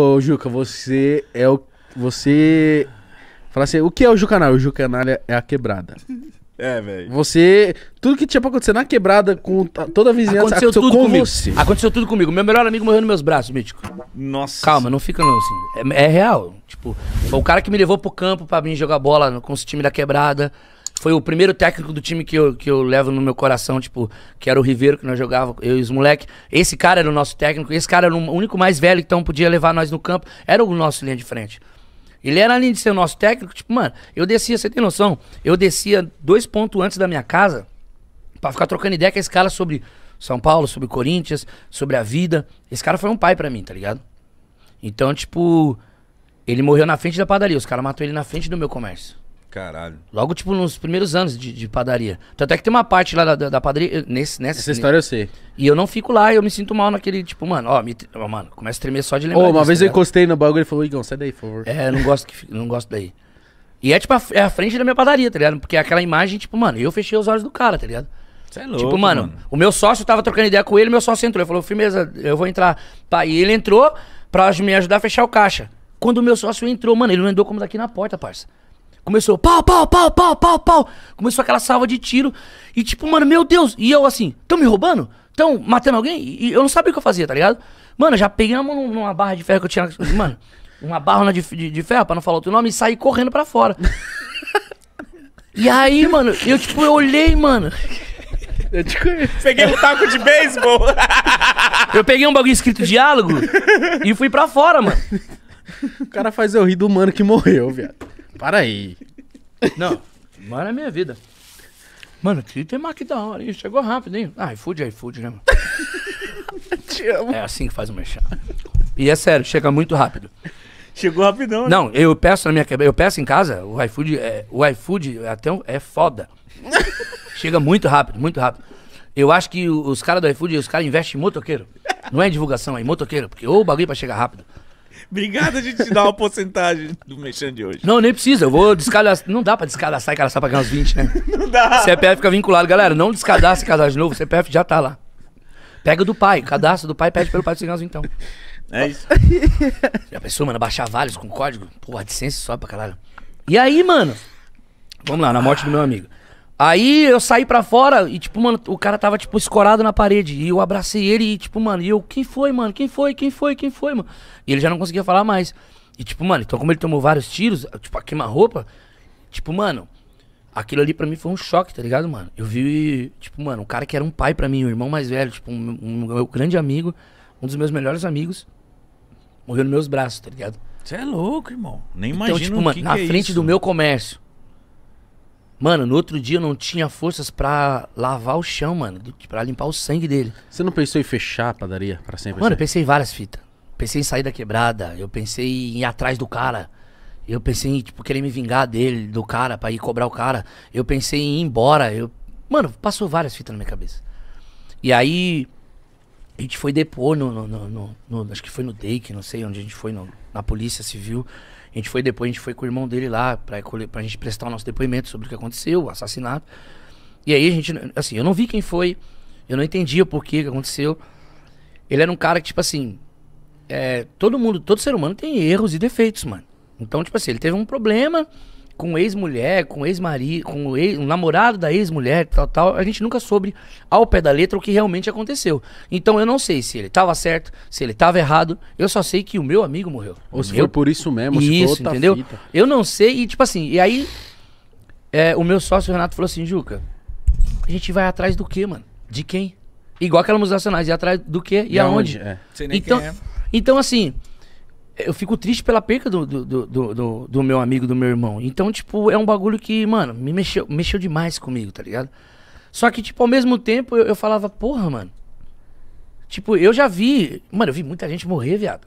Ô, Juca, você é o. Você. Fala assim, o que é o Jucanal? O Jucanal é, é a quebrada. É, velho. Você. Tudo que tinha pra acontecer na quebrada, com toda a vizinhança, aconteceu, tudo com comigo. você. Aconteceu tudo comigo. Meu melhor amigo morreu nos meus braços, mítico. Nossa. Calma, não fica não, assim. É, é real. Tipo, foi o cara que me levou pro campo pra mim jogar bola com os times da quebrada foi o primeiro técnico do time que eu, que eu levo no meu coração, tipo, que era o Ribeiro, que nós jogava, eu e os moleques. Esse cara era o nosso técnico, esse cara era o único mais velho, então podia levar nós no campo, era o nosso linha de frente. Ele era, além de ser o nosso técnico, tipo, mano, eu descia, você tem noção? Eu descia dois pontos antes da minha casa para ficar trocando ideia com esse cara sobre São Paulo, sobre Corinthians, sobre a vida. Esse cara foi um pai para mim, tá ligado? Então, tipo, ele morreu na frente da padaria, os caras mataram ele na frente do meu comércio. Caralho. Logo, tipo, nos primeiros anos de, de padaria. Tanto é que tem uma parte lá da, da padaria. Eh, nesse, nessa, Essa história eu sei. E eu não fico lá, eu me sinto mal naquele, tipo, mano, ó, me, ó, mano, começa a tremer só de lembrar. Ô, uma disso, vez tá eu encostei no bagulho e falou, Igão, sai daí, por favor. É, não gosto, que, não gosto daí. E é, tipo, a, é a frente da minha padaria, tá ligado? Porque é aquela imagem, tipo, mano, eu fechei os olhos do cara, tá ligado? Você é louco, tipo, mano, mano, o meu sócio tava trocando ideia com ele, meu sócio entrou. Ele falou, firmeza, eu vou entrar. Pá, e ele entrou pra me ajudar a fechar o caixa. Quando o meu sócio entrou, mano, ele não entrou como daqui na porta, parça. Começou pau, pau, pau, pau, pau, pau. Começou aquela salva de tiro. E tipo, mano, meu Deus. E eu assim, tão me roubando? Tão matando alguém? E eu não sabia o que eu fazia, tá ligado? Mano, eu já peguei uma mão numa barra de ferro que eu tinha. Mano, uma barra de, de, de ferro, pra não falar outro nome, e saí correndo pra fora. e aí, mano, eu tipo, eu olhei, mano. Eu te conheço. Peguei um taco de beisebol. eu peguei um bagulho escrito diálogo e fui pra fora, mano. O cara faz eu rir do mano que morreu, viado para aí. Não, mano é minha vida. Mano, que tem é que da hora, hein? Chegou rápido, hein? Ah, iFood, é iFood, né, mano? Te amo. É assim que faz o merchan. E é sério, chega muito rápido. Chegou rapidão, né? Não, eu peço na minha eu peço em casa, o iFood, é, o iFood até um- é foda. chega muito rápido, muito rápido. Eu acho que os caras do iFood, os caras investem em motoqueiro. Não é divulgação, é em motoqueiro, porque ou o bagulho pra chegar rápido. Obrigado a gente te dar uma porcentagem do mexendo de hoje. Não, nem precisa. Eu vou descadastrar. Não dá pra descadastrar e cadastrar pra ganhar uns 20, né? Não dá. CPF fica vinculado. Galera, não descadastre e cadastre de novo. CPF já tá lá. Pega do pai, cadastro do pai, pede pelo pai pra você ganhar uns então. É isso. Já pensou, mano, baixar vários com código? Pô, a AdSense sobe pra caralho. E aí, mano? Vamos lá, na morte do meu amigo. Aí eu saí pra fora e, tipo, mano, o cara tava, tipo, escorado na parede. E eu abracei ele e, tipo, mano, e eu, quem foi, mano? Quem foi? Quem foi? Quem foi, mano? E ele já não conseguia falar mais. E, tipo, mano, então como ele tomou vários tiros, tipo, a queima-roupa, tipo, mano, aquilo ali pra mim foi um choque, tá ligado, mano? Eu vi, tipo, mano, um cara que era um pai pra mim, um irmão mais velho, tipo, um, um meu grande amigo, um dos meus melhores amigos, morreu nos meus braços, tá ligado? Você é louco, irmão. Nem então, imagino tipo, mano, que na que é frente do meu comércio. Mano, no outro dia eu não tinha forças para lavar o chão, mano. para limpar o sangue dele. Você não pensou em fechar a padaria para sempre? Mano, eu assim? pensei em várias fitas. Pensei em sair da quebrada. Eu pensei em ir atrás do cara. Eu pensei em, tipo, querer me vingar dele, do cara, pra ir cobrar o cara. Eu pensei em ir embora. Eu... Mano, passou várias fitas na minha cabeça. E aí, a gente foi depor no, no, no, no, Acho que foi no DEIC, não sei onde a gente foi, no, na Polícia Civil. A gente foi depois, a gente foi com o irmão dele lá pra, pra gente prestar o nosso depoimento sobre o que aconteceu, o assassinato. E aí a gente, assim, eu não vi quem foi, eu não entendia o porquê que aconteceu. Ele era um cara que, tipo assim, é, todo mundo, todo ser humano tem erros e defeitos, mano. Então, tipo assim, ele teve um problema, com ex-mulher, com ex-marido, com ex um namorado da ex-mulher, tal, tal, a gente nunca soube ao pé da letra o que realmente aconteceu. Então eu não sei se ele estava certo, se ele estava errado, eu só sei que o meu amigo morreu. Ou se meu... foi por isso mesmo, isso, entendeu? Fita. Eu não sei, e tipo assim, e aí é, o meu sócio Renato falou assim, Juca, a gente vai atrás do quê, mano? De quem? Igual aquela música nacionais, e atrás do quê? E, e aonde? aonde? É. Então, é. então assim, eu fico triste pela perca do, do, do, do, meu amigo, do meu irmão. Então, tipo, é um bagulho que, mano, me mexeu, mexeu demais comigo, tá ligado? Só que, tipo, ao mesmo tempo, eu, falava, porra, mano. Tipo, eu já vi. Mano, eu vi muita gente morrer, viado.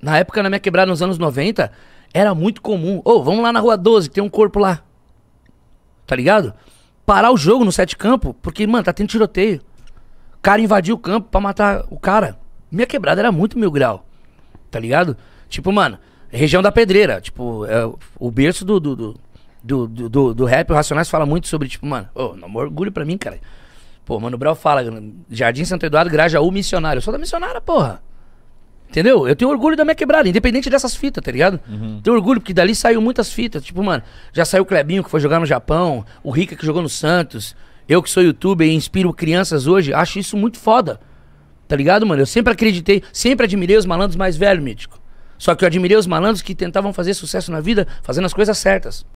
Na época, na minha quebrada, nos anos 90, era muito comum. Ô, vamos lá na rua 12, tem um corpo lá. Tá ligado? Parar o jogo no sete campo, porque, mano, tá tendo tiroteio. O cara invadiu o campo pra matar o cara. Minha quebrada era muito mil grau tá ligado? Tipo, mano, região da pedreira, tipo, é o berço do do, do, do, do, do rap, o Racionais fala muito sobre, tipo, mano, ô, oh, orgulho pra mim, cara. Pô, Mano Brau fala, Jardim Santo Eduardo, U, Missionário. Eu sou da Missionária, porra. Entendeu? Eu tenho orgulho da minha quebrada, independente dessas fitas, tá ligado? Uhum. Tenho orgulho, porque dali saiu muitas fitas. Tipo, mano, já saiu o Clebinho que foi jogar no Japão, o Rica que jogou no Santos, eu que sou youtuber e inspiro crianças hoje, acho isso muito foda. Tá ligado, mano? Eu sempre acreditei, sempre admirei os malandros mais velhos, mítico. Só que eu admirei os malandros que tentavam fazer sucesso na vida fazendo as coisas certas.